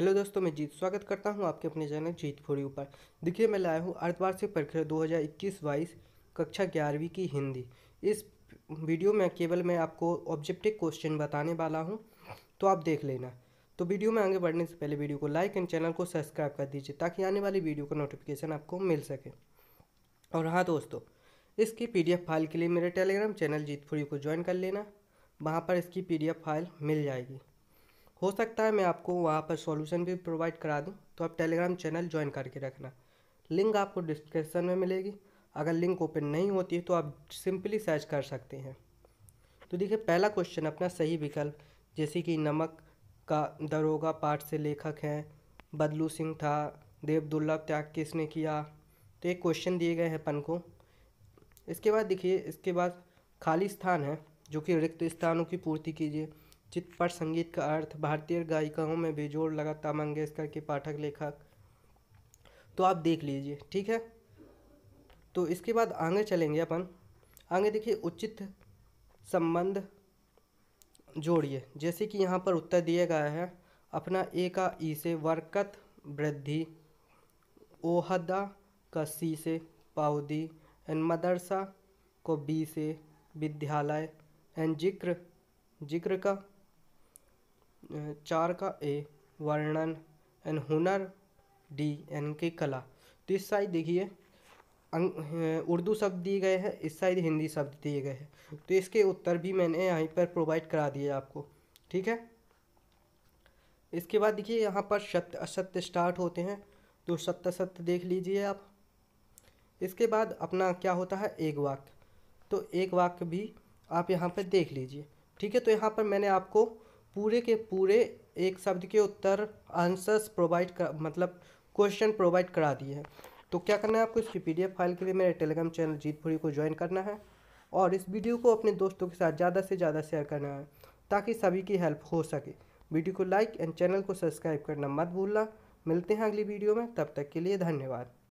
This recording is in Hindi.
हेलो दोस्तों मैं जीत स्वागत करता हूं आपके अपने चैनल जीत फोरी ऊपर देखिए मैं लाया हूं अर्थवार्षिक परीक्षा 2021 हज़ार कक्षा ग्यारहवीं की हिंदी इस वीडियो में केवल मैं आपको ऑब्जेक्टिव क्वेश्चन बताने वाला हूं तो आप देख लेना तो वीडियो में आगे बढ़ने से पहले वीडियो को लाइक एंड चैनल को सब्सक्राइब कर दीजिए ताकि आने वाली वीडियो का नोटिफिकेशन आपको मिल सके और हाँ दोस्तों इसकी पी फाइल के लिए मेरे टेलीग्राम चैनल जीत को ज्वाइन कर लेना वहाँ पर इसकी पी फाइल मिल जाएगी हो सकता है मैं आपको वहाँ पर सॉल्यूशन भी प्रोवाइड करा दूँ तो आप टेलीग्राम चैनल ज्वाइन करके रखना लिंक आपको डिस्क्रिप्शन में मिलेगी अगर लिंक ओपन नहीं होती है तो आप सिंपली सर्च कर सकते हैं तो देखिए पहला क्वेश्चन अपना सही विकल्प जैसे कि नमक का दरोगा पाठ से लेखक हैं बदलू सिंह था देव दुर्लभ त्याग किसने किया तो एक क्वेश्चन दिए गए हैं पन को इसके बाद देखिए इसके बाद खाली स्थान है जो कि रिक्त स्थानों की पूर्ति कीजिए चितपट संगीत का अर्थ भारतीय गायिकाओं में बेजोड़ लगा था मंगेशकर के पाठक लेखक तो आप देख लीजिए ठीक है तो इसके बाद आगे चलेंगे अपन आगे देखिए उचित संबंध जोड़िए जैसे कि यहाँ पर उत्तर दिया गया है अपना ए का ई से वरकत वृद्धि ओहदा का सी से पाउदी एंड मदरसा को बी से विद्यालय एंड जिक्र जिक्र का चार का ए वर्णन एन हुनर डी एन की कला तो इस साइड देखिए अं, उर्दू शब्द दिए गए हैं इस साइड हिंदी शब्द दिए गए हैं तो इसके उत्तर भी मैंने यहीं पर प्रोवाइड करा दिए आपको ठीक है इसके बाद देखिए यहाँ पर सत्य असत्य स्टार्ट होते हैं तो सत्य सत्य देख लीजिए आप इसके बाद अपना क्या होता है एक वाक्य तो एक वाक्य भी आप यहाँ पर देख लीजिए ठीक है तो यहाँ पर मैंने आपको पूरे के पूरे एक शब्द के उत्तर आंसर्स प्रोवाइड कर मतलब क्वेश्चन प्रोवाइड करा दिए हैं तो क्या करना है आपको इसकी पीडीएफ फाइल के लिए मेरे टेलीग्राम चैनल जीतपुरी को ज्वाइन करना है और इस वीडियो को अपने दोस्तों के साथ ज़्यादा से ज़्यादा शेयर करना है ताकि सभी की हेल्प हो सके वीडियो को लाइक एंड चैनल को सब्सक्राइब करना मत भूलना मिलते हैं अगली वीडियो में तब तक के लिए धन्यवाद